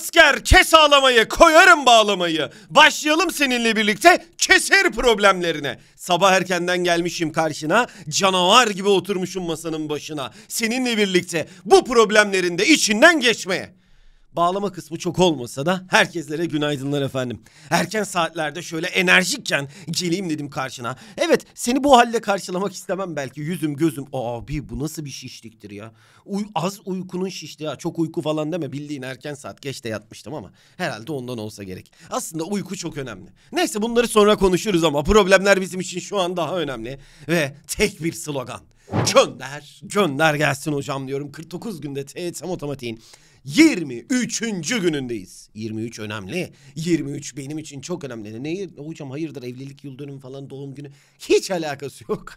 Asker kes ağlamayı koyarım bağlamayı. Başlayalım seninle birlikte keser problemlerine. Sabah erkenden gelmişim karşına canavar gibi oturmuşum masanın başına. Seninle birlikte bu problemlerin de içinden geçmeye. Bağlama kısmı çok olmasa da herkeslere günaydınlar efendim. Erken saatlerde şöyle enerjikken geleyim dedim karşına. Evet seni bu halde karşılamak istemem belki yüzüm gözüm. Abi bu nasıl bir şişliktir ya. Uy az uykunun şişti ya çok uyku falan deme bildiğin erken saat geç de yatmıştım ama herhalde ondan olsa gerek. Aslında uyku çok önemli. Neyse bunları sonra konuşuruz ama problemler bizim için şu an daha önemli. Ve tek bir slogan. Gönder, gönder gelsin hocam diyorum. 49 günde TSM Otomatiğin 23. günündeyiz. 23 önemli. 23 benim için çok önemli. Ne hocam hayırdır evlilik yıl dönümü falan doğum günü hiç alakası yok.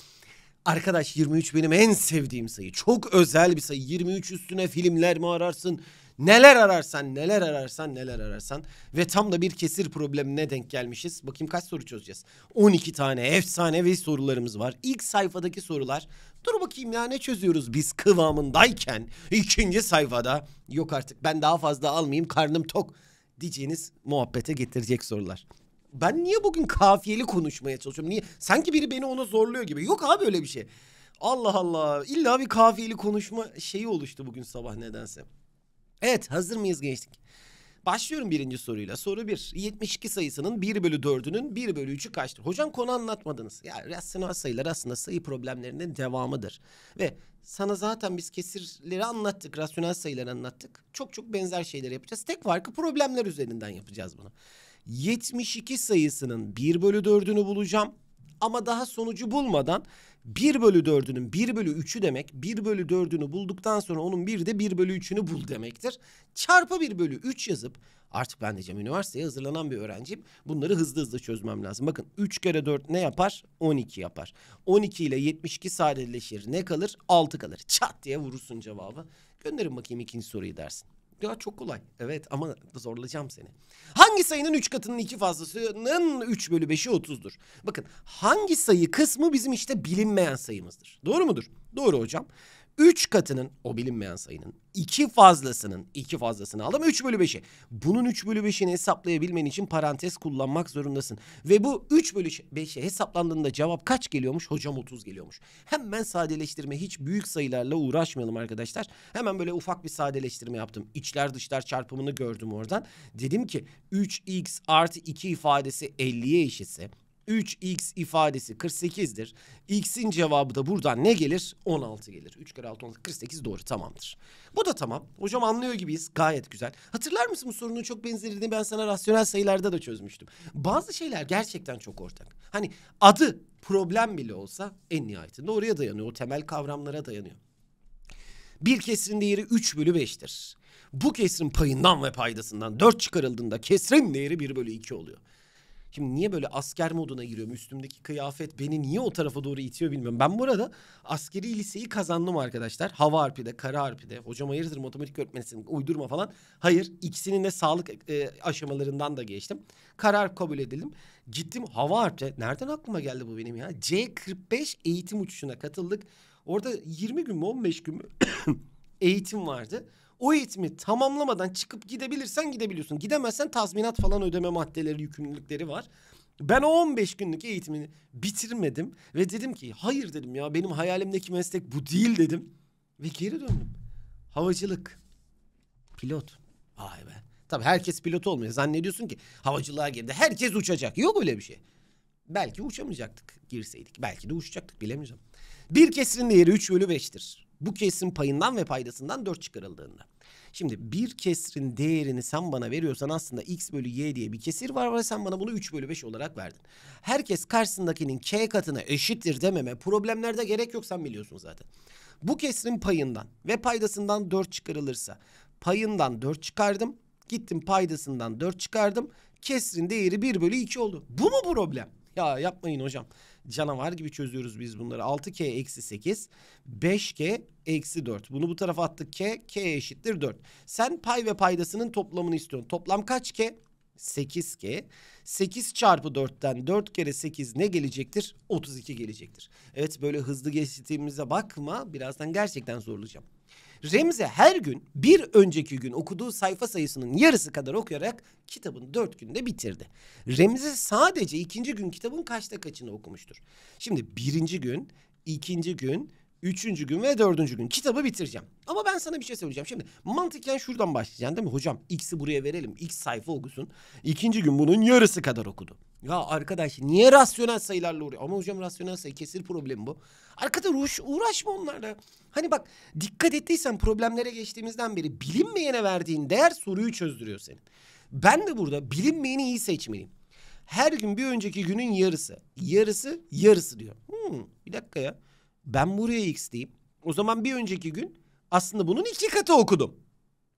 Arkadaş 23 benim en sevdiğim sayı. Çok özel bir sayı. 23 üstüne filmler mi ararsın? Neler ararsan neler ararsan neler ararsan ve tam da bir kesir problemine denk gelmişiz. Bakayım kaç soru çözeceğiz. 12 tane efsanevi sorularımız var. İlk sayfadaki sorular dur bakayım ya ne çözüyoruz biz kıvamındayken ikinci sayfada yok artık ben daha fazla almayayım karnım tok diyeceğiniz muhabbete getirecek sorular ben niye bugün kafiyeli konuşmaya çalışıyorum? Niye? Sanki biri beni ona zorluyor gibi. Yok abi öyle bir şey. Allah Allah. İlla bir kafiyeli konuşma şeyi oluştu bugün sabah nedense. Evet hazır mıyız gençlik? Başlıyorum birinci soruyla. Soru 1. 72 sayısının 1 bölü 4'ünün 1 bölü 3'ü kaçtır? Hocam konu anlatmadınız. Ya rasyonel sayılar aslında sayı problemlerinin devamıdır. Ve sana zaten biz kesirleri anlattık, rasyonel sayıları anlattık. Çok çok benzer şeyler yapacağız. Tek farkı problemler üzerinden yapacağız bunu. 72 sayısının 1 bölü 4'ünü bulacağım. Ama daha sonucu bulmadan 1 bölü 4'ünün 1 bölü 3'ü demek 1 bölü 4'ünü bulduktan sonra onun bir de 1 bölü 3'ünü bul demektir. Çarpı 1 bölü 3 yazıp artık ben diyeceğim üniversiteye hazırlanan bir öğrenciyim. Bunları hızlı hızlı çözmem lazım. Bakın 3 kere 4 ne yapar? 12 yapar. 12 ile 72 sadeleşir. Ne kalır? 6 kalır. Çat diye vurursun cevabı. Gönderin bakayım ikinci soruyu dersin. Ya çok kolay. Evet ama zorlayacağım seni. Hangi sayının 3 katının 2 fazlasının 3 bölü 5'i 30'dur? Bakın hangi sayı kısmı bizim işte bilinmeyen sayımızdır. Doğru mudur? Doğru hocam. 3 katının o bilinmeyen sayının 2 fazlasının 2 fazlasını aldım 3 bölü 5'i. Bunun 3 bölü 5'ini hesaplayabilmen için parantez kullanmak zorundasın. Ve bu 3 bölü 5'e hesaplandığında cevap kaç geliyormuş? Hocam 30 geliyormuş. Hemen sadeleştirme hiç büyük sayılarla uğraşmayalım arkadaşlar. Hemen böyle ufak bir sadeleştirme yaptım. İçler dışlar çarpımını gördüm oradan. Dedim ki 3x artı 2 ifadesi 50'ye eşitse 3x ifadesi 48'dir. X'in cevabı da buradan ne gelir? 16 gelir. 3 kere 6 18 48 doğru tamamdır. Bu da tamam. Hocam anlıyor gibiyiz. Gayet güzel. Hatırlar mısın bu sorunun çok benzerini ben sana rasyonel sayılarda da çözmüştüm. Bazı şeyler gerçekten çok ortak. Hani adı problem bile olsa en nihayetinde oraya dayanıyor. O temel kavramlara dayanıyor. Bir kesrin değeri 3 bölü 5'tir. Bu kesrin payından ve paydasından 4 çıkarıldığında kesrin değeri 1 bölü 2 oluyor. Şimdi niye böyle asker moduna giriyorum? Üstümdeki kıyafet beni niye o tarafa doğru itiyor bilmiyorum. Ben burada askeri liseyi kazandım arkadaşlar. Hava harpide, kara harpide. Hocam hayırdır matematik öğretmenisin uydurma falan. Hayır ikisinin de sağlık e, aşamalarından da geçtim. Karar kabul edildim. Gittim hava harpte. Nereden aklıma geldi bu benim ya? C45 eğitim uçuşuna katıldık. Orada 20 gün mü 15 gün mü eğitim vardı o eğitimi tamamlamadan çıkıp gidebilirsen gidebiliyorsun. Gidemezsen tazminat falan ödeme maddeleri, yükümlülükleri var. Ben o 15 günlük eğitimini bitirmedim ve dedim ki hayır dedim ya benim hayalimdeki meslek bu değil dedim. Ve geri döndüm. Havacılık. Pilot. Vay be. Tabii herkes pilot olmuyor. Zannediyorsun ki havacılığa girdi. Herkes uçacak. Yok öyle bir şey. Belki uçamayacaktık girseydik. Belki de uçacaktık bilemeyeceğim. Bir kesrin değeri 3 bölü 5'tir. Bu kesrin payından ve paydasından 4 çıkarıldığında. Şimdi bir kesrin değerini sen bana veriyorsan aslında x bölü y diye bir kesir var ve sen bana bunu 3 bölü 5 olarak verdin. Herkes karşısındakinin k katına eşittir dememe problemlerde gerek yok sen biliyorsun zaten. Bu kesrin payından ve paydasından 4 çıkarılırsa payından 4 çıkardım gittim paydasından 4 çıkardım kesrin değeri 1 bölü 2 oldu. Bu mu problem? Ya yapmayın hocam. Canavar gibi çözüyoruz biz bunları. 6K eksi 8. 5K eksi 4. Bunu bu tarafa attık K. K eşittir 4. Sen pay ve paydasının toplamını istiyorsun. Toplam kaç K? 8K. 8 çarpı 4'ten 4 kere 8 ne gelecektir? 32 gelecektir. Evet böyle hızlı geçtiğimize bakma. Birazdan gerçekten zorlayacağım. Remze her gün bir önceki gün okuduğu sayfa sayısının yarısı kadar okuyarak kitabını dört günde bitirdi. Remze sadece ikinci gün kitabın kaçta kaçını okumuştur. Şimdi birinci gün, ikinci gün, üçüncü gün ve dördüncü gün kitabı bitireceğim. Ama ben sana bir şey söyleyeceğim. Şimdi mantıken şuradan başlayacaksın değil mi? Hocam x'i buraya verelim. X sayfa okusun. İkinci gün bunun yarısı kadar okudu. Ya arkadaş niye rasyonel sayılarla uğruyor? Ama hocam rasyonel sayı kesir problemi bu. Arkadaş uğraş, uğraşma onlarla. Hani bak dikkat ettiysen problemlere geçtiğimizden beri bilinmeyene verdiğin değer soruyu çözdürüyor senin. Ben de burada bilinmeyeni iyi seçmeliyim. Her gün bir önceki günün yarısı. Yarısı yarısı diyor. Hmm, bir dakika ya ben buraya x deyip o zaman bir önceki gün aslında bunun iki katı okudum.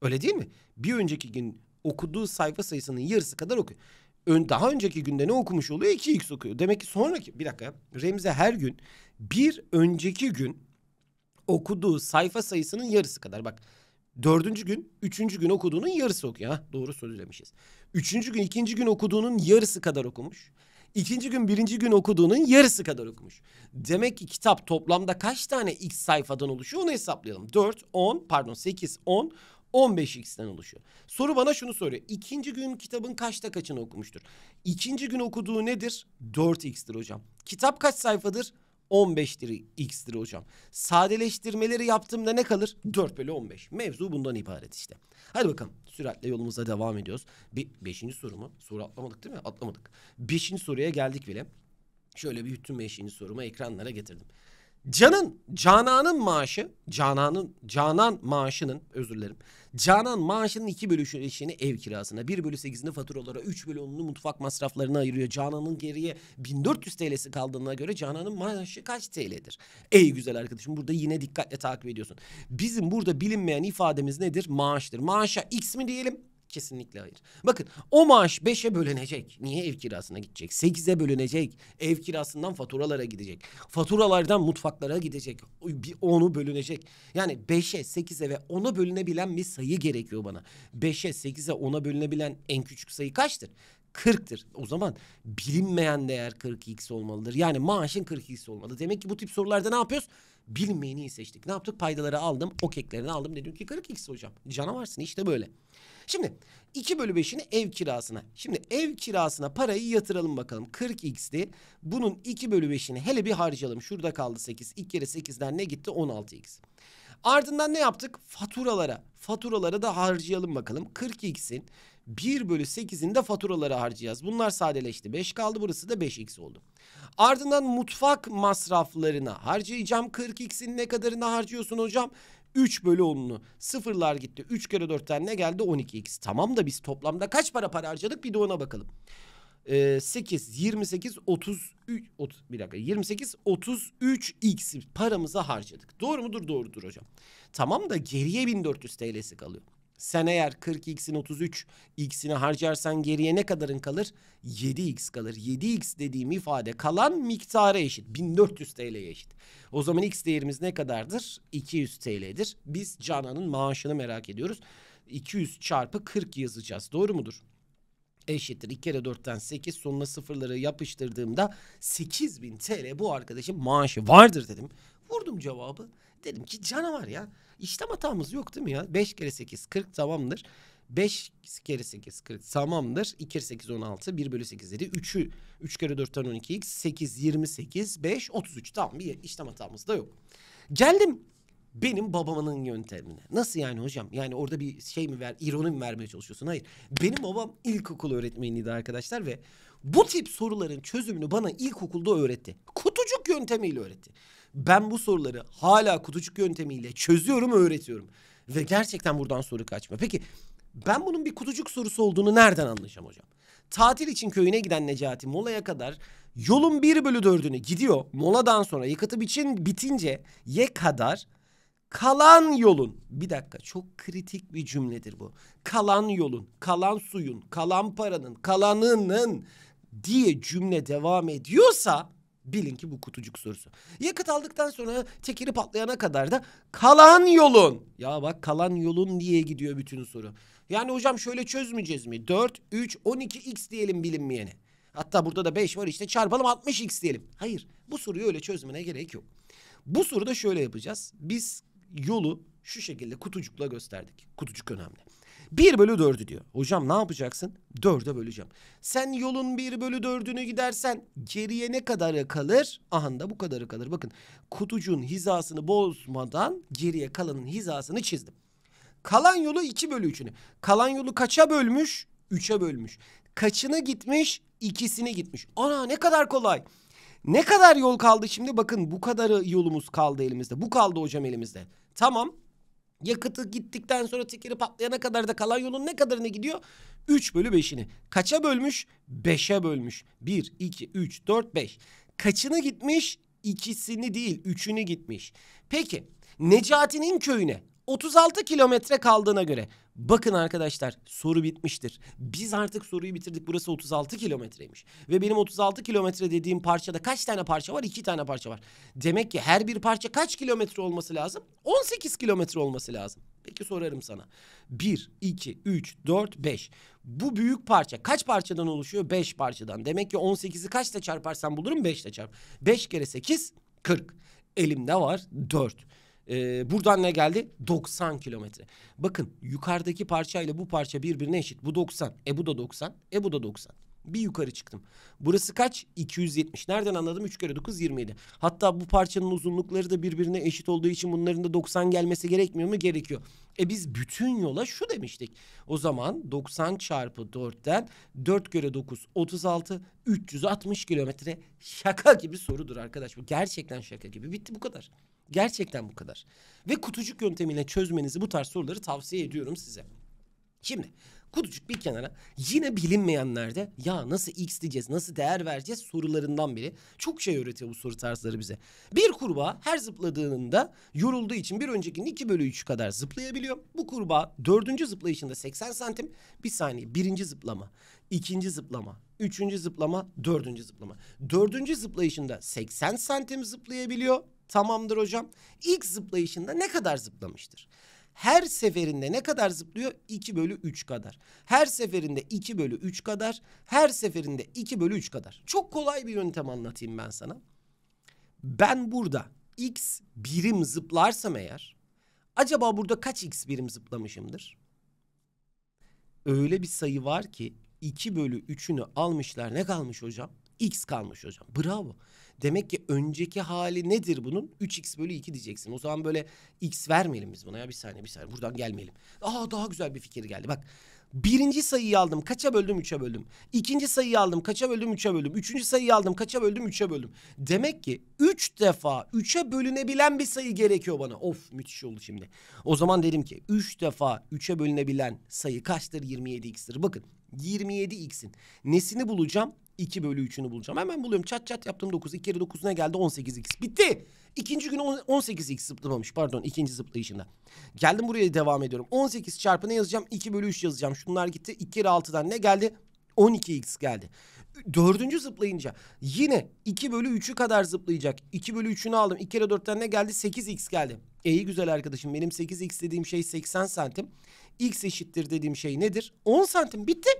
Öyle değil mi? Bir önceki gün okuduğu sayfa sayısının yarısı kadar okuyor. Ön, daha önceki günde ne okumuş oluyor? 2x okuyor. Demek ki sonraki bir dakika Remze her gün bir önceki gün okuduğu sayfa sayısının yarısı kadar. Bak dördüncü gün, üçüncü gün okuduğunun yarısı okuyor. Ha, doğru söylemişiz. Üçüncü gün, ikinci gün okuduğunun yarısı kadar okumuş ikinci gün birinci gün okuduğunun yarısı kadar okumuş. Demek ki kitap toplamda kaç tane x sayfadan oluşuyor onu hesaplayalım. 4, 10 pardon 8, 10, 15x'ten oluşuyor. Soru bana şunu soruyor. İkinci gün kitabın kaçta kaçını okumuştur? İkinci gün okuduğu nedir? 4x'tir hocam. Kitap kaç sayfadır? 15'tir x'tir hocam. Sadeleştirmeleri yaptığımda ne kalır? 4 bölü 15. Mevzu bundan ibaret işte. Hadi bakalım süratle yolumuza devam ediyoruz. Be beşinci soru mu? Soru atlamadık değil mi? Atlamadık. Beşinci soruya geldik bile. Şöyle bir bütün beşinci sorumu ekranlara getirdim. Can'ın, Canan'ın maaşı, Canan'ın, Canan maaşının özür dilerim. Canan maaşının 2 bölü 3'ünü ev kirasına, 1 bölü 8'ini faturalara, 3 bölü 10'unu mutfak masraflarına ayırıyor. Canan'ın geriye 1400 TL'si kaldığına göre Canan'ın maaşı kaç TL'dir? Ey güzel arkadaşım burada yine dikkatle takip ediyorsun. Bizim burada bilinmeyen ifademiz nedir? Maaştır. Maaşa X mi diyelim, Kesinlikle hayır. Bakın o maaş 5'e bölünecek. Niye ev kirasına gidecek? 8'e bölünecek. Ev kirasından faturalara gidecek. Faturalardan mutfaklara gidecek. Bir onu bölünecek. Yani 5'e, 8'e ve 10'a bölünebilen bir sayı gerekiyor bana. 5'e, 8'e, 10'a bölünebilen en küçük sayı kaçtır? 40'tır. O zaman bilinmeyen değer 40 x olmalıdır. Yani maaşın 40 x olmalı. Demek ki bu tip sorularda ne yapıyoruz? Bilinmeyeni seçtik. Ne yaptık? Paydaları aldım, okeklerini aldım. Dedim ki 40x hocam. Canavarsın işte böyle. Şimdi 2 bölü 5'ini ev kirasına. Şimdi ev kirasına parayı yatıralım bakalım. 40x'ti. Bunun 2 bölü 5'ini hele bir harcayalım. Şurada kaldı 8. İlk kere 8'den ne gitti? 16x. Ardından ne yaptık? Faturalara. Faturalara da harcayalım bakalım. 40x'in 1 bölü 8'ini faturaları harcayacağız. Bunlar sadeleşti. 5 kaldı burası da 5x oldu. Ardından mutfak masraflarına harcayacağım. 40x'in ne kadarını harcıyorsun hocam? 3 bölü 10'unu sıfırlar gitti. 3 kere 4'ten ne geldi? 12x. Tamam da biz toplamda kaç para para harcadık bir de ona bakalım. Ee, 8, 28, 33, 30, bir dakika 28, 33 x paramızı harcadık. Doğru mudur? Doğrudur hocam. Tamam da geriye 1400 TL'si kalıyor. Sen eğer 40x'in 33x'ini harcarsan geriye ne kadarın kalır? 7x kalır. 7x dediğim ifade kalan miktara eşit. 1400 TL'ye eşit. O zaman x değerimiz ne kadardır? 200 TL'dir. Biz Canan'ın maaşını merak ediyoruz. 200 çarpı 40 yazacağız. Doğru mudur? eşittir. 2 kere 4'ten 8 sonuna sıfırları yapıştırdığımda 8000 TL bu arkadaşın maaşı vardır dedim. Vurdum cevabı. Dedim ki canavar ya. İşlem hatamız yok değil mi ya? 5 kere 8 40 tamamdır. 5 kere 8 40 tamamdır. 2 kere 8 16 1 bölü 8 7. 3'ü 3 kere 4'ten 12x 8 28 5 33 tamam bir işlem hatamız da yok. Geldim benim babamın yöntemine. Nasıl yani hocam? Yani orada bir şey mi ver, ironi mi vermeye çalışıyorsun? Hayır. Benim babam ilkokul öğretmeniydi arkadaşlar ve bu tip soruların çözümünü bana ilkokulda öğretti. Kutucuk yöntemiyle öğretti ben bu soruları hala kutucuk yöntemiyle çözüyorum, öğretiyorum. Ve gerçekten buradan soru kaçma. Peki ben bunun bir kutucuk sorusu olduğunu nereden anlayacağım hocam? Tatil için köyüne giden Necati molaya kadar yolun bir bölü dördünü gidiyor. Moladan sonra yakıtı biçin, bitince ye kadar kalan yolun bir dakika çok kritik bir cümledir bu. Kalan yolun, kalan suyun, kalan paranın, kalanının diye cümle devam ediyorsa Bilin ki bu kutucuk sorusu. Yakıt aldıktan sonra tekeri patlayana kadar da kalan yolun. Ya bak kalan yolun diye gidiyor bütün soru. Yani hocam şöyle çözmeyeceğiz mi? 4, 3, 12 x diyelim bilinmeyene. Hatta burada da 5 var işte çarpalım 60 x diyelim. Hayır bu soruyu öyle çözmene gerek yok. Bu soruda şöyle yapacağız. Biz yolu şu şekilde kutucukla gösterdik. Kutucuk önemli. 1 bölü 4'ü diyor. Hocam ne yapacaksın? 4'e böleceğim. Sen yolun 1 bölü 4'ünü gidersen geriye ne kadarı kalır? Aha da bu kadarı kalır. Bakın kutucuğun hizasını bozmadan geriye kalanın hizasını çizdim. Kalan yolu 2 bölü 3'ünü. Kalan yolu kaça bölmüş? 3'e bölmüş. Kaçını gitmiş? İkisini gitmiş. Ana ne kadar kolay. Ne kadar yol kaldı şimdi? Bakın bu kadarı yolumuz kaldı elimizde. Bu kaldı hocam elimizde. Tamam Yakıtı gittikten sonra tekeri patlayana kadar da kalan yolun ne kadarına gidiyor? 3 bölü 5'ini. Kaça bölmüş? 5'e bölmüş. 1, 2, 3, 4, 5. Kaçını gitmiş? İkisini değil, üçünü gitmiş. Peki Necati'nin köyüne 36 kilometre kaldığına göre Bakın arkadaşlar soru bitmiştir. Biz artık soruyu bitirdik. Burası 36 kilometreymiş. Ve benim 36 kilometre dediğim parçada kaç tane parça var? 2 tane parça var. Demek ki her bir parça kaç kilometre olması lazım? 18 kilometre olması lazım. Peki sorarım sana. 1, 2, 3, 4, 5. Bu büyük parça kaç parçadan oluşuyor? 5 parçadan. Demek ki 18'i kaçla çarparsam bulurum? 5 ile çarp. 5 kere 8, 40. Elimde var 4. Ee, buradan ne geldi? 90 kilometre. Bakın yukarıdaki parçayla bu parça birbirine eşit. Bu 90. E bu da 90. E bu da 90. Bir yukarı çıktım. Burası kaç? 270. Nereden anladım? 3 kere 9 27. Hatta bu parçanın uzunlukları da birbirine eşit olduğu için bunların da 90 gelmesi gerekmiyor mu? Gerekiyor. E biz bütün yola şu demiştik. O zaman 90 çarpı 4'ten 4 kere 9 36 360 kilometre şaka gibi sorudur arkadaş. Bu gerçekten şaka gibi. Bitti bu kadar. Gerçekten bu kadar. Ve kutucuk yöntemiyle çözmenizi bu tarz soruları tavsiye ediyorum size. Şimdi kutucuk bir kenara yine bilinmeyenlerde ya nasıl x diyeceğiz nasıl değer vereceğiz sorularından biri. Çok şey öğretiyor bu soru tarzları bize. Bir kurbağa her zıpladığında yorulduğu için bir öncekinin 2 bölü 3 kadar zıplayabiliyor. Bu kurbağa dördüncü zıplayışında 80 santim bir saniye birinci zıplama ikinci zıplama Üçüncü zıplama, dördüncü zıplama. Dördüncü zıplayışında 80 santim zıplayabiliyor. Tamamdır hocam. İlk zıplayışında ne kadar zıplamıştır? Her seferinde ne kadar zıplıyor? 2 bölü 3 kadar. Her seferinde 2 bölü 3 kadar. Her seferinde 2 bölü 3 kadar. Çok kolay bir yöntem anlatayım ben sana. Ben burada x birim zıplarsam eğer... Acaba burada kaç x birim zıplamışımdır? Öyle bir sayı var ki 2 bölü 3'ünü almışlar. Ne kalmış hocam? X kalmış hocam. Bravo. Demek ki önceki hali nedir bunun? 3x bölü 2 diyeceksin. O zaman böyle x vermeyelim biz buna ya bir saniye bir saniye buradan gelmeyelim. Aa daha güzel bir fikir geldi bak. Birinci sayıyı aldım kaça böldüm üç'e böldüm. İkinci sayıyı aldım kaça böldüm üç'e böldüm. Üçüncü sayıyı aldım kaça böldüm üç'e böldüm. Demek ki üç defa üç'e bölünebilen bir sayı gerekiyor bana. Of müthiş oldu şimdi. O zaman dedim ki üç defa üç'e bölünebilen sayı kaçtır 27x'tir. Bakın 27x'in nesini bulacağım? 2 bölü 3'ünü bulacağım. Hemen buluyorum. Çat çat yaptım 9. 2 kere 9 ne geldi? 18x. Bitti. İkinci gün 18x zıplamamış pardon ikinci zıplayışında. Geldim buraya devam ediyorum. 18 çarpı ne yazacağım? 2 bölü 3 yazacağım. Şunlar gitti. 2 kere 6'dan ne geldi? 12x geldi. Dördüncü zıplayınca yine 2 bölü 3'ü kadar zıplayacak. 2 bölü 3'ünü aldım. 2 kere 4'ten ne geldi? 8x geldi. İyi güzel arkadaşım benim 8x dediğim şey 80 santim. X eşittir dediğim şey nedir? 10 santim bitti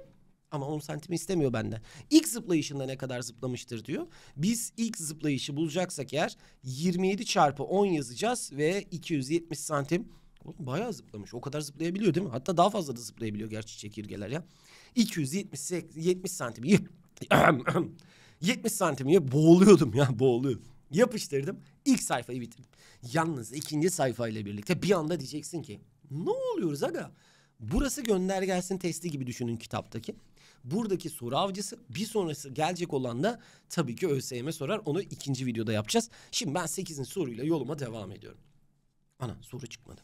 ama 10 santim istemiyor benden. İlk zıplayışında ne kadar zıplamıştır diyor. Biz ilk zıplayışı bulacaksak eğer 27 çarpı 10 yazacağız ve 270 santim Oğlum bayağı zıplamış. O kadar zıplayabiliyor değil mi? Hatta daha fazla da zıplayabiliyor gerçi çekirgeler ya. 270 70 santim. 70 santim ya boğuluyordum ya boğuluyordum. Yapıştırdım. İlk sayfayı bitirdim. Yalnız ikinci sayfayla birlikte bir anda diyeceksin ki ne oluyoruz aga? Burası gönder gelsin testi gibi düşünün kitaptaki. Buradaki soru avcısı bir sonrası gelecek olan da tabii ki ÖSYM sorar. Onu ikinci videoda yapacağız. Şimdi ben 8'in soruyla yoluma devam ediyorum. Ana soru çıkmadı.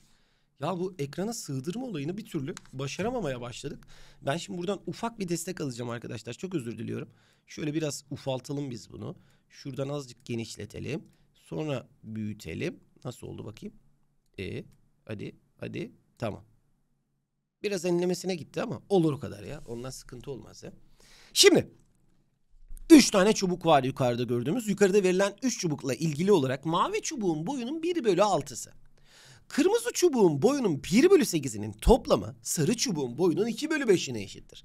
Ya bu ekrana sığdırma olayını bir türlü başaramamaya başladık. Ben şimdi buradan ufak bir destek alacağım arkadaşlar. Çok özür diliyorum. Şöyle biraz ufaltalım biz bunu. Şuradan azıcık genişletelim. Sonra büyütelim. Nasıl oldu bakayım? E hadi hadi tamam. Biraz enlemesine gitti ama olur o kadar ya. Ondan sıkıntı olmaz ya. Şimdi üç tane çubuk var yukarıda gördüğümüz. Yukarıda verilen üç çubukla ilgili olarak mavi çubuğun boyunun bir bölü altısı. Kırmızı çubuğun boyunun bir bölü sekizinin toplamı sarı çubuğun boyunun iki bölü beşine eşittir.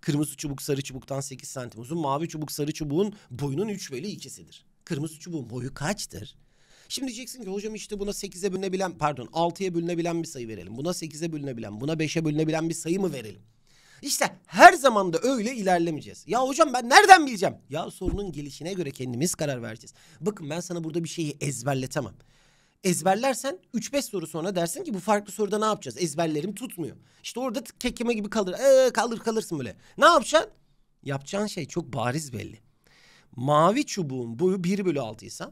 Kırmızı çubuk sarı çubuktan sekiz santim uzun. Mavi çubuk sarı çubuğun boyunun üç bölü ikisidir. Kırmızı çubuğun boyu kaçtır? Şimdi diyeceksin ki hocam işte buna 8'e bölünebilen pardon 6'ya bölünebilen bir sayı verelim. Buna 8'e bölünebilen buna 5'e bölünebilen bir sayı mı verelim? İşte her zaman da öyle ilerlemeyeceğiz. Ya hocam ben nereden bileceğim? Ya sorunun gelişine göre kendimiz karar vereceğiz. Bakın ben sana burada bir şeyi ezberletemem. Ezberlersen 3-5 soru sonra dersin ki bu farklı soruda ne yapacağız? Ezberlerim tutmuyor. İşte orada kekime gibi kalır. Ee, kalır kalırsın böyle. Ne yapacaksın? Yapacağın şey çok bariz belli. Mavi çubuğun boyu 1 bölü 6 ise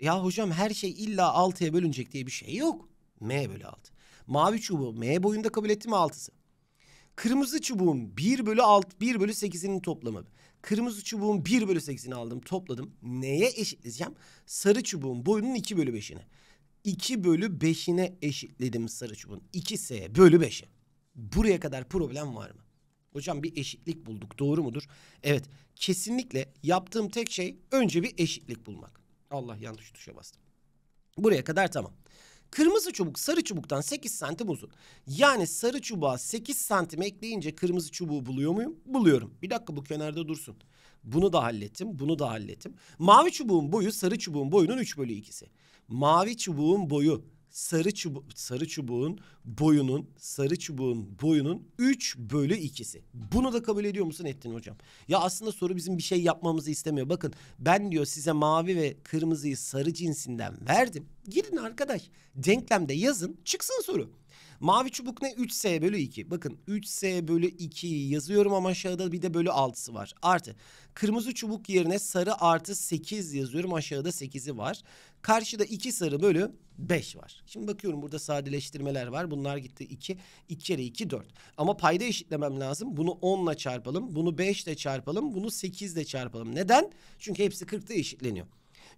ya hocam her şey illa 6'ya bölünecek diye bir şey yok. M bölü 6. Mavi çubuğu M boyunda kabul etti mi 6'sı? Kırmızı çubuğun 1 bölü 6, 1 bölü 8'inin toplamı. Kırmızı çubuğun 1 bölü 8'ini aldım topladım. Neye eşitleyeceğim? Sarı çubuğun boyunun 2 bölü 5'ini. 2 bölü 5'ine eşitledim sarı çubuğun. 2S bölü 5'i. Buraya kadar problem var mı? Hocam bir eşitlik bulduk doğru mudur? Evet kesinlikle yaptığım tek şey önce bir eşitlik bulmak. Allah yanlış tuşa bastım. Buraya kadar tamam. Kırmızı çubuk sarı çubuktan 8 santim uzun. Yani sarı çubuğa 8 santim ekleyince kırmızı çubuğu buluyor muyum? Buluyorum. Bir dakika bu kenarda dursun. Bunu da hallettim, bunu da hallettim. Mavi çubuğun boyu sarı çubuğun boyunun 3 bölü 2'si. Mavi çubuğun boyu sarı çubu sarı çubuğun boyunun sarı çubuğun boyunun 3 bölü 2'si. Bunu da kabul ediyor musun ettin hocam? Ya aslında soru bizim bir şey yapmamızı istemiyor. Bakın ben diyor size mavi ve kırmızıyı sarı cinsinden verdim. Girin arkadaş denklemde yazın çıksın soru. Mavi çubuk ne? 3S bölü 2. Bakın 3S bölü 2'yi yazıyorum ama aşağıda bir de bölü 6'sı var. Artı kırmızı çubuk yerine sarı artı 8 yazıyorum. Aşağıda 8'i var. Karşıda 2 sarı bölü 5 var. Şimdi bakıyorum burada sadeleştirmeler var. Bunlar gitti 2. 2 kere 2 4. Ama payda eşitlemem lazım. Bunu 10 ile çarpalım. Bunu 5 ile çarpalım. Bunu 8 ile çarpalım. Neden? Çünkü hepsi 40'ta eşitleniyor.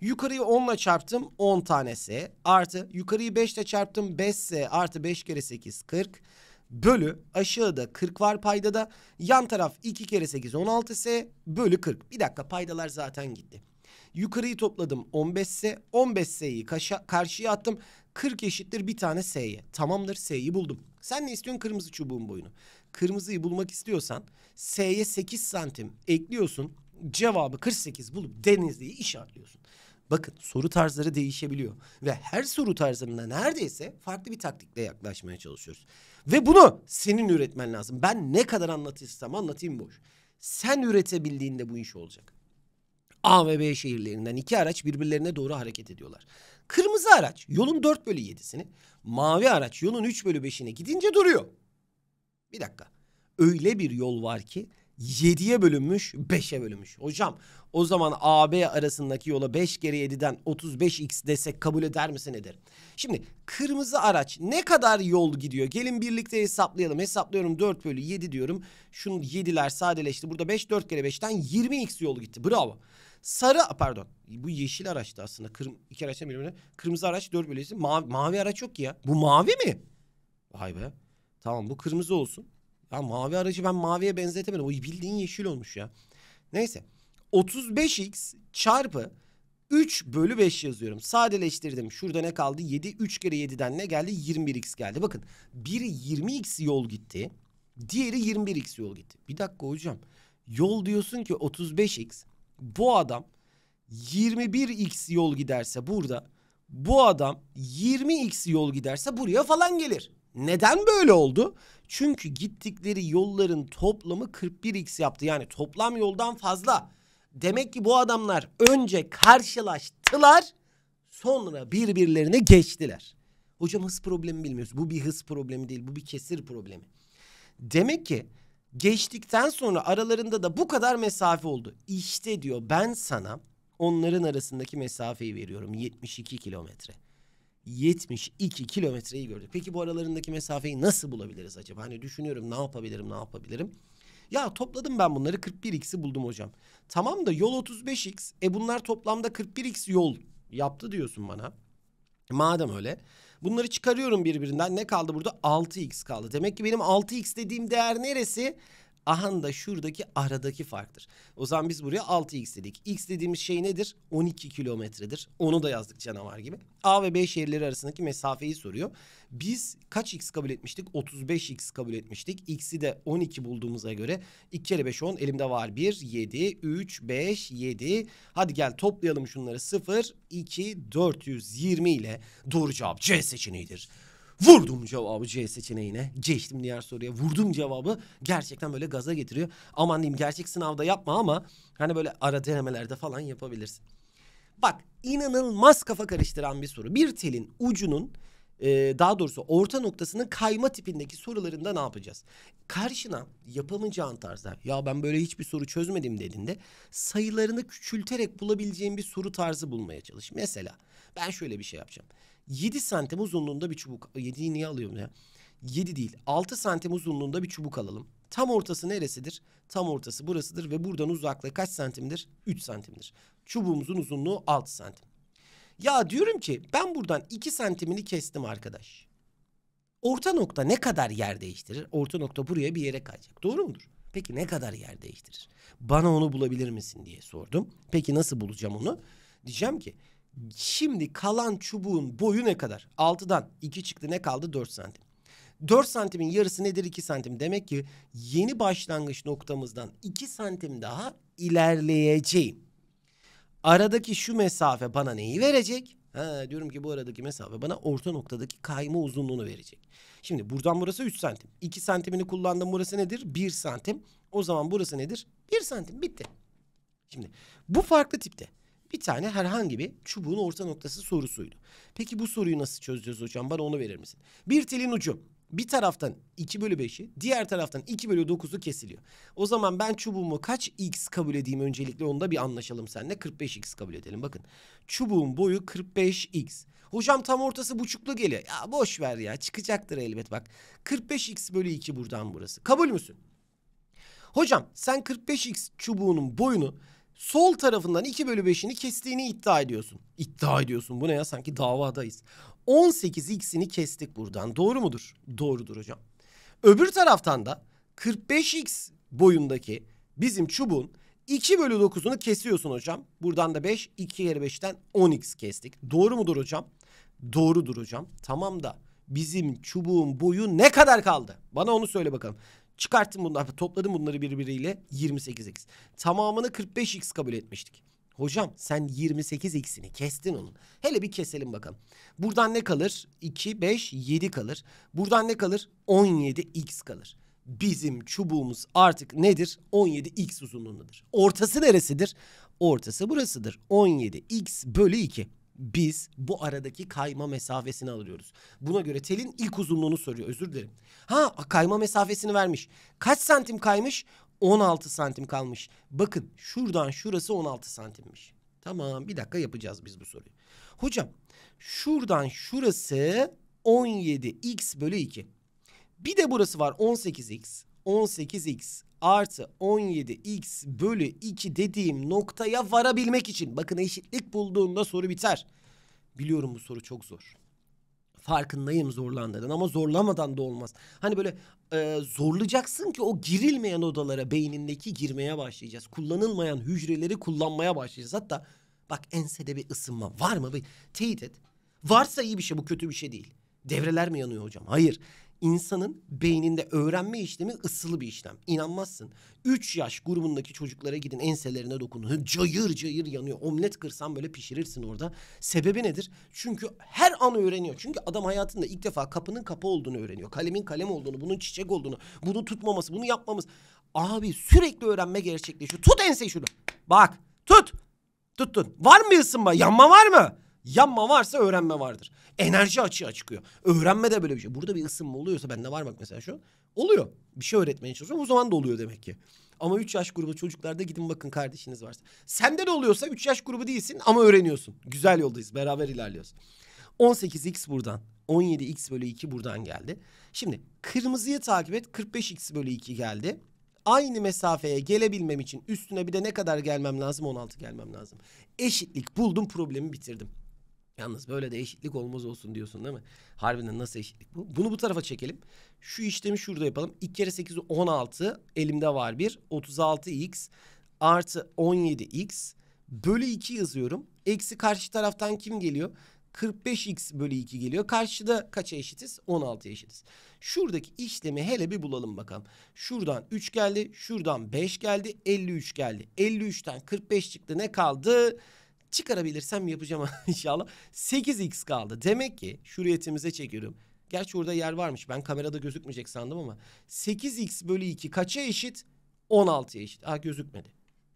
Yukarıyı 10 ile çarptım 10 tanesi. Artı yukarıyı 5 ile çarptım 5 ise artı 5 kere 8 40. Bölü aşağıda 40 var paydada. Yan taraf 2 kere 8 16 ise bölü 40. Bir dakika paydalar zaten gitti. Yukarıyı topladım 15 ise 15 s'yi karşıya attım. 40 eşittir bir tane s'ye. Tamamdır s'yi buldum. Sen ne istiyorsun kırmızı çubuğun boyunu? Kırmızıyı bulmak istiyorsan s'ye 8 santim ekliyorsun. Cevabı 48 bulup denizliyi işaretliyorsun. Bakın soru tarzları değişebiliyor ve her soru tarzında neredeyse farklı bir taktikle yaklaşmaya çalışıyoruz. Ve bunu senin üretmen lazım. Ben ne kadar anlatırsam anlatayım boş. Sen üretebildiğinde bu iş olacak. A ve B şehirlerinden iki araç birbirlerine doğru hareket ediyorlar. Kırmızı araç yolun dört bölü yedisini, mavi araç yolun üç bölü beşine gidince duruyor. Bir dakika. Öyle bir yol var ki 7'ye bölünmüş 5'e bölünmüş. Hocam o zaman AB arasındaki yola 5 kere 7'den 35x desek kabul eder misin ederim. Şimdi kırmızı araç ne kadar yol gidiyor? Gelin birlikte hesaplayalım. Hesaplıyorum 4 bölü 7 diyorum. Şunun 7'ler sadeleşti. Burada 5 4 kere 5'ten 20x yol gitti. Bravo. Sarı pardon bu yeşil araçtı aslında. Kırm iki araçtan birbirine. Kırmızı araç 4 bölü 7. Mavi, mavi araç yok ki ya. Bu mavi mi? Vay be. Tamam bu kırmızı olsun. Ya mavi aracı ben maviye benzetemedim. O bildiğin yeşil olmuş ya. Neyse. 35x çarpı 3 bölü 5 yazıyorum. Sadeleştirdim. Şurada ne kaldı? 7. 3 kere 7'den ne geldi? 21x geldi. Bakın biri 20x yol gitti. Diğeri 21x yol gitti. Bir dakika hocam. Yol diyorsun ki 35x. Bu adam 21x yol giderse burada. Bu adam 20x yol giderse buraya falan gelir. Neden böyle oldu? Çünkü gittikleri yolların toplamı 41x yaptı. Yani toplam yoldan fazla. Demek ki bu adamlar önce karşılaştılar sonra birbirlerine geçtiler. Hocam hız problemi bilmiyoruz. Bu bir hız problemi değil. Bu bir kesir problemi. Demek ki geçtikten sonra aralarında da bu kadar mesafe oldu. İşte diyor ben sana onların arasındaki mesafeyi veriyorum 72 kilometre. 72 kilometreyi gördük. Peki bu aralarındaki mesafeyi nasıl bulabiliriz acaba? Hani düşünüyorum ne yapabilirim ne yapabilirim? Ya topladım ben bunları 41x'i buldum hocam. Tamam da yol 35x. E bunlar toplamda 41x yol yaptı diyorsun bana. Madem öyle. Bunları çıkarıyorum birbirinden. Ne kaldı burada? 6x kaldı. Demek ki benim 6x dediğim değer neresi? Ahan da şuradaki aradaki farktır. O zaman biz buraya 6x dedik. X dediğimiz şey nedir? 12 kilometredir. Onu da yazdık canavar gibi. A ve B şehirleri arasındaki mesafeyi soruyor. Biz kaç x kabul etmiştik? 35x kabul etmiştik. X'i de 12 bulduğumuza göre 2 kere 5 10 elimde var 1 7 3 5 7. Hadi gel toplayalım şunları 0 2 420 ile doğru cevap C seçeneğidir. Vurdum cevabı C seçeneğine. Geçtim diğer soruya. Vurdum cevabı gerçekten böyle gaza getiriyor. Aman diyeyim gerçek sınavda yapma ama hani böyle ara denemelerde falan yapabilirsin. Bak inanılmaz kafa karıştıran bir soru. Bir telin ucunun e, daha doğrusu orta noktasının kayma tipindeki sorularında ne yapacağız? Karşına yapamayacağın tarzda ya ben böyle hiçbir soru çözmedim dediğinde sayılarını küçülterek bulabileceğin bir soru tarzı bulmaya çalış. Mesela ben şöyle bir şey yapacağım. 7 santim uzunluğunda bir çubuk. 7'yi e, niye alıyorum ya? 7 değil 6 santim uzunluğunda bir çubuk alalım. Tam ortası neresidir? Tam ortası burasıdır ve buradan uzaklığı kaç santimdir? 3 santimdir. Çubuğumuzun uzunluğu 6 santim. Ya diyorum ki ben buradan 2 santimini kestim arkadaş. Orta nokta ne kadar yer değiştirir? Orta nokta buraya bir yere kayacak. Doğru mudur? Peki ne kadar yer değiştirir? Bana onu bulabilir misin diye sordum. Peki nasıl bulacağım onu? Diyeceğim ki Şimdi kalan çubuğun boyu ne kadar? 6'dan 2 çıktı ne kaldı? 4 santim. 4 santimin yarısı nedir? 2 santim. Demek ki yeni başlangıç noktamızdan 2 santim daha ilerleyeceğim. Aradaki şu mesafe bana neyi verecek? Ha, diyorum ki bu aradaki mesafe bana orta noktadaki kayma uzunluğunu verecek. Şimdi buradan burası 3 santim. 2 santimini kullandım burası nedir? 1 santim. O zaman burası nedir? 1 santim bitti. Şimdi bu farklı tipte. Bir tane herhangi bir çubuğun orta noktası sorusuydu. Peki bu soruyu nasıl çözeceğiz hocam? Bana onu verir misin? Bir telin ucu bir taraftan 2 bölü 5'i diğer taraftan 2 bölü 9'u kesiliyor. O zaman ben çubuğumu kaç x kabul edeyim öncelikle onda bir anlaşalım seninle. 45x kabul edelim bakın. Çubuğun boyu 45x. Hocam tam ortası buçuklu geliyor. Ya boş ver ya çıkacaktır elbet bak. 45x bölü 2 buradan burası. Kabul müsün? Hocam sen 45x çubuğunun boyunu sol tarafından 2 bölü 5'ini kestiğini iddia ediyorsun. İddia ediyorsun bu ne ya sanki davadayız. 18x'ini kestik buradan doğru mudur? Doğrudur hocam. Öbür taraftan da 45x boyundaki bizim çubuğun 2 bölü 9'unu kesiyorsun hocam. Buradan da 5, 2 kere 5'ten 10x kestik. Doğru mudur hocam? Doğrudur hocam. Tamam da bizim çubuğun boyu ne kadar kaldı? Bana onu söyle bakalım. Çıkarttım bunları, topladım bunları birbiriyle 28x. Tamamını 45x kabul etmiştik. Hocam sen 28x'ini kestin onun. Hele bir keselim bakalım. Buradan ne kalır? 2, 5, 7 kalır. Buradan ne kalır? 17x kalır. Bizim çubuğumuz artık nedir? 17x uzunluğundadır. Ortası neresidir? Ortası burasıdır. 17x bölü 2 biz bu aradaki kayma mesafesini alıyoruz. Buna göre telin ilk uzunluğunu soruyor özür dilerim. Ha kayma mesafesini vermiş. Kaç santim kaymış? 16 santim kalmış. Bakın şuradan şurası 16 santimmiş. Tamam bir dakika yapacağız biz bu soruyu. Hocam şuradan şurası 17x bölü 2. Bir de burası var 18x. 18x artı 17x bölü 2 dediğim noktaya varabilmek için. Bakın eşitlik bulduğunda soru biter. Biliyorum bu soru çok zor. Farkındayım zorlandığından ama zorlamadan da olmaz. Hani böyle e, zorlayacaksın ki o girilmeyen odalara beynindeki girmeye başlayacağız. Kullanılmayan hücreleri kullanmaya başlayacağız. Hatta bak ensede bir ısınma var mı? Bir teyit et. Varsa iyi bir şey bu kötü bir şey değil. Devreler mi yanıyor hocam? Hayır insanın beyninde öğrenme işlemi ısılı bir işlem. İnanmazsın. Üç yaş grubundaki çocuklara gidin enselerine dokunun. Cayır cayır yanıyor. Omlet kırsan böyle pişirirsin orada. Sebebi nedir? Çünkü her an öğreniyor. Çünkü adam hayatında ilk defa kapının kapı olduğunu öğreniyor. Kalemin kalem olduğunu, bunun çiçek olduğunu, bunu tutmaması, bunu yapmamız. Abi sürekli öğrenme gerçekleşiyor. Tut enseyi şunu. Bak tut. Tuttun. Var mı ısınma? Yanma var mı? Yanma varsa öğrenme vardır. Enerji açığa çıkıyor. Öğrenme de böyle bir şey. Burada bir ısınma oluyorsa bende var bak mesela şu an. Oluyor. Bir şey öğretmeye çalışıyorum. O zaman da oluyor demek ki. Ama 3 yaş grubu çocuklarda gidin bakın kardeşiniz varsa. Sende de oluyorsa 3 yaş grubu değilsin ama öğreniyorsun. Güzel yoldayız. Beraber ilerliyoruz. 18x buradan. 17x bölü 2 buradan geldi. Şimdi kırmızıyı takip et. 45x bölü 2 geldi aynı mesafeye gelebilmem için üstüne bir de ne kadar gelmem lazım? 16 gelmem lazım. Eşitlik buldum problemi bitirdim. Yalnız böyle de eşitlik olmaz olsun diyorsun değil mi? Harbiden nasıl eşitlik bu? Bunu bu tarafa çekelim. Şu işlemi şurada yapalım. 2 kere 8 16. Elimde var bir. 36x artı 17x bölü 2 yazıyorum. Eksi karşı taraftan kim geliyor? 45x bölü 2 geliyor. Karşıda kaça eşitiz? 16 eşitiz. Şuradaki işlemi hele bir bulalım bakalım. Şuradan 3 geldi. Şuradan 5 geldi. 53 geldi. 53'ten 45 çıktı. Ne kaldı? 45 çıkarabilirsem yapacağım inşallah. 8x kaldı. Demek ki şuriyetimize çekiyorum. Gerçi orada yer varmış. Ben kamerada gözükmeyecek sandım ama. 8x bölü 2 kaça eşit? 16'ya eşit. Aa gözükmedi.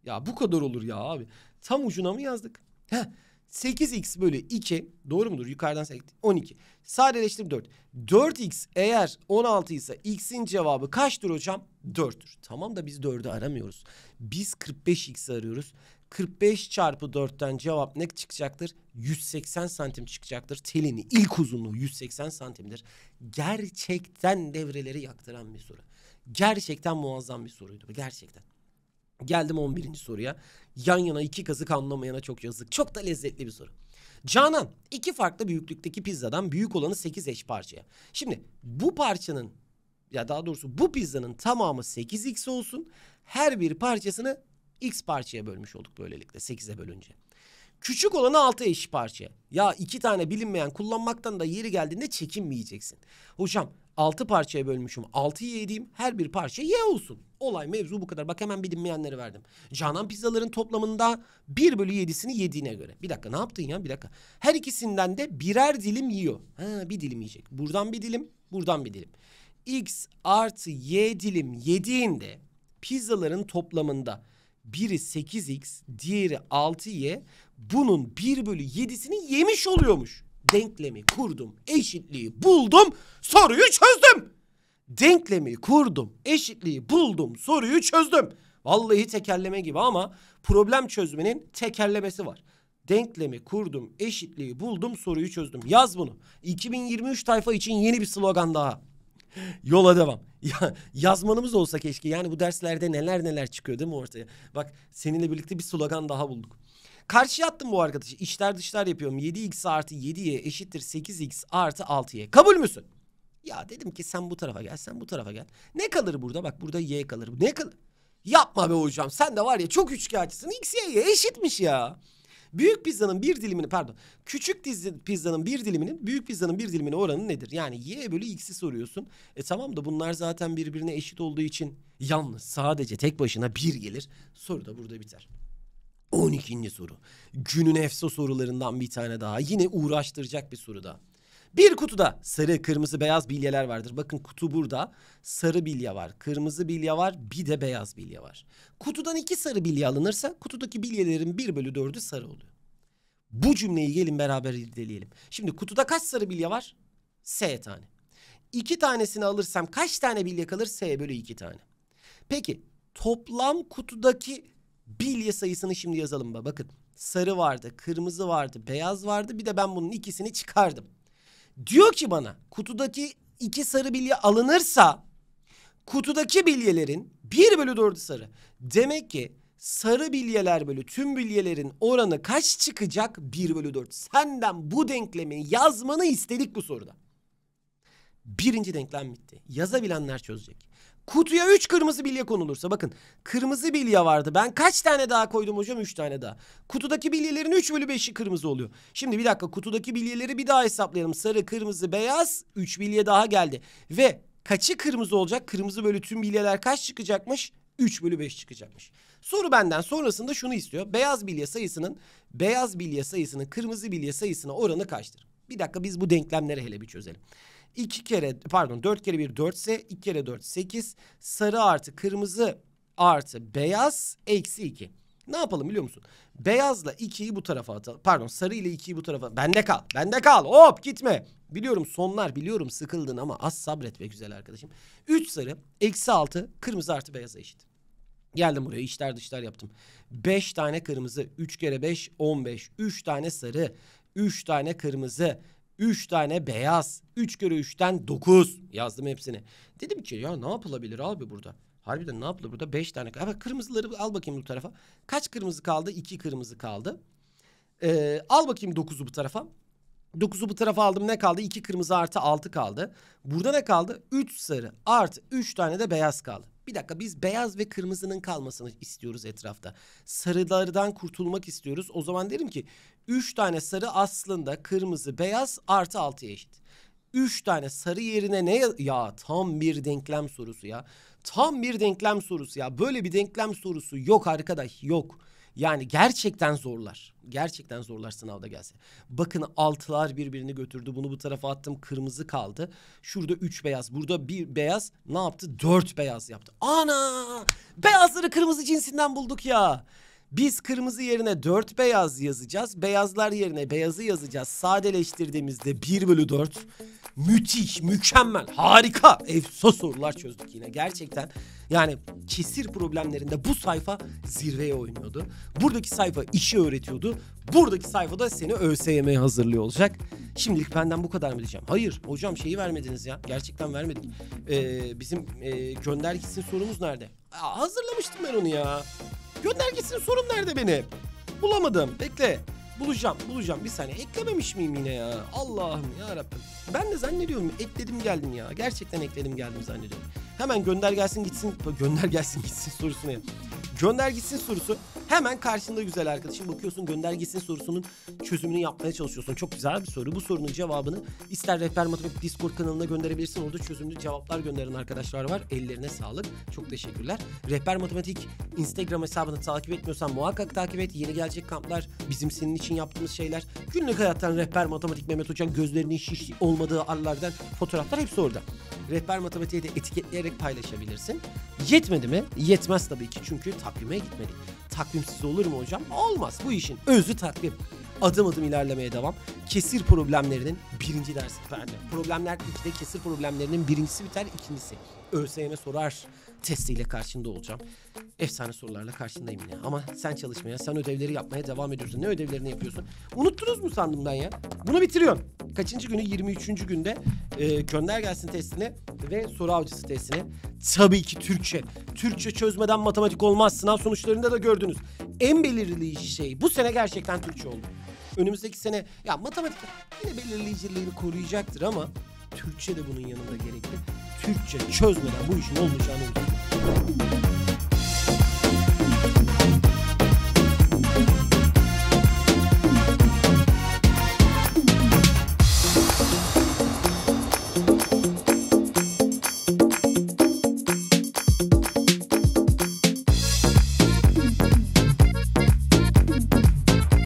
Ya bu kadar olur ya abi. Tam ucuna mı yazdık? Heh. 8x bölü 2 doğru mudur? Yukarıdan 12. Sadeleştirdim 4. 4x eğer 16 ise x'in cevabı kaçtır hocam? 4'tür. Tamam da biz 4'ü aramıyoruz. Biz 45x'i arıyoruz. 45 çarpı 4'ten cevap ne çıkacaktır? 180 santim çıkacaktır. Telini ilk uzunluğu 180 santimdir. Gerçekten devreleri yaktıran bir soru. Gerçekten muazzam bir soruydu. Gerçekten. Geldim 11. soruya. Yan yana iki kazık anlamayana çok yazık. Çok da lezzetli bir soru. Canan iki farklı büyüklükteki pizzadan büyük olanı 8 eş parçaya. Şimdi bu parçanın ya daha doğrusu bu pizzanın tamamı 8x olsun. Her bir parçasını x parçaya bölmüş olduk böylelikle 8'e bölünce. Küçük olanı altı eş parça. Ya iki tane bilinmeyen kullanmaktan da yeri geldiğinde çekinmeyeceksin. Hocam altı parçaya bölmüşüm. Altıyı yediğim her bir parça ye olsun. Olay mevzu bu kadar. Bak hemen bilinmeyenleri verdim. Canan pizzaların toplamında bir bölü yedisini yediğine göre. Bir dakika ne yaptın ya bir dakika. Her ikisinden de birer dilim yiyor. Ha, bir dilim yiyecek. Buradan bir dilim buradan bir dilim. X artı Y dilim yediğinde pizzaların toplamında biri 8x, diğeri 6y. Bunun 1 bölü 7'sini yemiş oluyormuş. Denklemi kurdum, eşitliği buldum, soruyu çözdüm. Denklemi kurdum, eşitliği buldum, soruyu çözdüm. Vallahi tekerleme gibi ama problem çözmenin tekerlemesi var. Denklemi kurdum, eşitliği buldum, soruyu çözdüm. Yaz bunu. 2023 tayfa için yeni bir slogan daha. Yola devam. Ya, yazmanımız olsa keşke. Yani bu derslerde neler neler çıkıyor değil mi ortaya? Bak seninle birlikte bir slogan daha bulduk. Karşıya attım bu arkadaşı. İşler dışlar yapıyorum. 7x artı 7y eşittir 8x artı 6y. Kabul müsün? Ya dedim ki sen bu tarafa gel, sen bu tarafa gel. Ne kalır burada? Bak burada y kalır. Ne kalır? Yapma be hocam. Sen de var ya çok üçkağıtçısın. X, y, y eşitmiş ya. Büyük pizzanın bir dilimini pardon. Küçük pizzanın bir diliminin büyük pizzanın bir dilimine oranı nedir? Yani y bölü x'i soruyorsun. E tamam da bunlar zaten birbirine eşit olduğu için yalnız sadece tek başına bir gelir. Soru da burada biter. 12. soru. Günün EFSO sorularından bir tane daha. Yine uğraştıracak bir soru daha. Bir kutuda sarı, kırmızı, beyaz bilyeler vardır. Bakın kutu burada. Sarı bilye var, kırmızı bilye var, bir de beyaz bilye var. Kutudan iki sarı bilye alınırsa kutudaki bilyelerin bir bölü dördü sarı oluyor. Bu cümleyi gelin beraber irdeleyelim. Şimdi kutuda kaç sarı bilye var? S tane. İki tanesini alırsam kaç tane bilye kalır? S bölü iki tane. Peki toplam kutudaki bilye sayısını şimdi yazalım. Bakın sarı vardı, kırmızı vardı, beyaz vardı. Bir de ben bunun ikisini çıkardım. Diyor ki bana kutudaki iki sarı bilye alınırsa kutudaki bilyelerin 1 bölü 4'ü sarı. Demek ki sarı bilyeler bölü tüm bilyelerin oranı kaç çıkacak? 1 bölü 4. Senden bu denklemi yazmanı istedik bu soruda. Birinci denklem bitti. Yazabilenler çözecek. Kutuya 3 kırmızı bilye konulursa bakın kırmızı bilye vardı. Ben kaç tane daha koydum hocam? 3 tane daha. Kutudaki bilyelerin 3 bölü 5'i kırmızı oluyor. Şimdi bir dakika kutudaki bilyeleri bir daha hesaplayalım. Sarı, kırmızı, beyaz 3 bilye daha geldi. Ve kaçı kırmızı olacak? Kırmızı bölü tüm bilyeler kaç çıkacakmış? 3 bölü 5 çıkacakmış. Soru benden sonrasında şunu istiyor. Beyaz bilye sayısının beyaz bilye sayısının kırmızı bilye sayısına oranı kaçtır? Bir dakika biz bu denklemleri hele bir çözelim. 2 kere pardon 4 kere 1 4 ise 2 kere 4 8. Sarı artı kırmızı artı beyaz eksi 2. Ne yapalım biliyor musun? Beyazla 2'yi bu tarafa atalım. Pardon sarı ile 2'yi bu tarafa. Bende kal. Bende kal. Hop gitme. Biliyorum sonlar biliyorum sıkıldın ama az sabret be güzel arkadaşım. 3 sarı eksi 6 kırmızı artı beyaza eşit. Geldim buraya içler dışlar yaptım. 5 tane kırmızı 3 kere 5 15. 3 tane sarı 3 tane kırmızı Üç tane beyaz. Üç kere üçten dokuz. Yazdım hepsini. Dedim ki ya ne yapılabilir abi burada? Harbiden ne yapılır burada? Beş tane. Ama kırmızıları al bakayım bu tarafa. Kaç kırmızı kaldı? İki kırmızı kaldı. Ee, al bakayım dokuzu bu tarafa. Dokuzu bu tarafa aldım ne kaldı? İki kırmızı artı altı kaldı. Burada ne kaldı? Üç sarı artı üç tane de beyaz kaldı. Bir dakika biz beyaz ve kırmızının kalmasını istiyoruz etrafta. Sarılardan kurtulmak istiyoruz. O zaman derim ki 3 tane sarı aslında kırmızı, beyaz artı 6'ya eşit. 3 tane sarı yerine ne ya tam bir denklem sorusu ya. Tam bir denklem sorusu ya. Böyle bir denklem sorusu yok arkadaş yok. Yani gerçekten zorlar. Gerçekten zorlar sınavda gelse. Bakın altılar birbirini götürdü. Bunu bu tarafa attım. Kırmızı kaldı. Şurada üç beyaz. Burada bir beyaz ne yaptı? Dört beyaz yaptı. Ana! Beyazları kırmızı cinsinden bulduk ya. Biz kırmızı yerine dört beyaz yazacağız. Beyazlar yerine beyazı yazacağız. Sadeleştirdiğimizde bir bölü dört. Müthiş, mükemmel, harika. Efso sorular çözdük yine gerçekten. Yani kesir problemlerinde bu sayfa zirveye oynuyordu. Buradaki sayfa işi öğretiyordu. Buradaki sayfa da seni ÖSYM'ye hazırlıyor olacak. Şimdilik benden bu kadar mı diyeceğim? Hayır hocam şeyi vermediniz ya. Gerçekten vermedik. Ee, bizim e, gönder gitsin sorumuz nerede? Aa, hazırlamıştım ben onu ya. Gönder gitsin sorum nerede benim? Bulamadım. Bekle. Bulacağım, bulacağım. Bir saniye. Eklememiş miyim yine ya? Allah'ım ya Rabbim. Ben de zannediyorum ekledim geldim ya. Gerçekten ekledim geldim zannediyorum. Hemen gönder gelsin gitsin. Gönder gelsin gitsin sorusuna. Gönder gitsin sorusu hemen karşında güzel arkadaşım. Bakıyorsun gönder gitsin sorusunun çözümünü yapmaya çalışıyorsun. Çok güzel bir soru. Bu sorunun cevabını ister Rehber Matematik Discord kanalına gönderebilirsin. Orada çözümlü cevaplar gönderen arkadaşlar var. Ellerine sağlık. Çok teşekkürler. Rehber Matematik Instagram hesabını takip etmiyorsan muhakkak takip et. Yeni gelecek kamplar, bizim senin için yaptığımız şeyler. Günlük hayattan Rehber Matematik Mehmet Hoca'nın gözlerinin şiş olmadığı anlardan fotoğraflar hepsi orada. Rehber Matematik'i de etiketleyerek paylaşabilirsin. Yetmedi mi? Yetmez tabii ki çünkü takvime gitmedik. Takvimsiz olur mu hocam? Olmaz. Bu işin özü takvim. Adım adım ilerlemeye devam. Kesir problemlerinin birinci dersi. Pardon. Problemler ikide kesir problemlerinin birincisi biter, ikincisi. ÖSYM sorar testiyle karşında olacağım. Efsane sorularla karşındayım yine. Ama sen çalışmaya, sen ödevleri yapmaya devam ediyorsun. Ne ödevlerini yapıyorsun? Unuttunuz mu sandım ben ya? Bunu bitiriyorum. Kaçıncı günü? 23. günde e, Könder gelsin testini ve soru avcısı testini. Tabii ki Türkçe. Türkçe çözmeden matematik olmaz. Sınav sonuçlarında da gördünüz. En belirleyici şey bu sene gerçekten Türkçe oldu. Önümüzdeki sene ya matematik yine belirleyicileri koruyacaktır ama Türkçe de bunun yanında gerekli. Türkçe çözmeden bu işin olmayacağını unutmayın.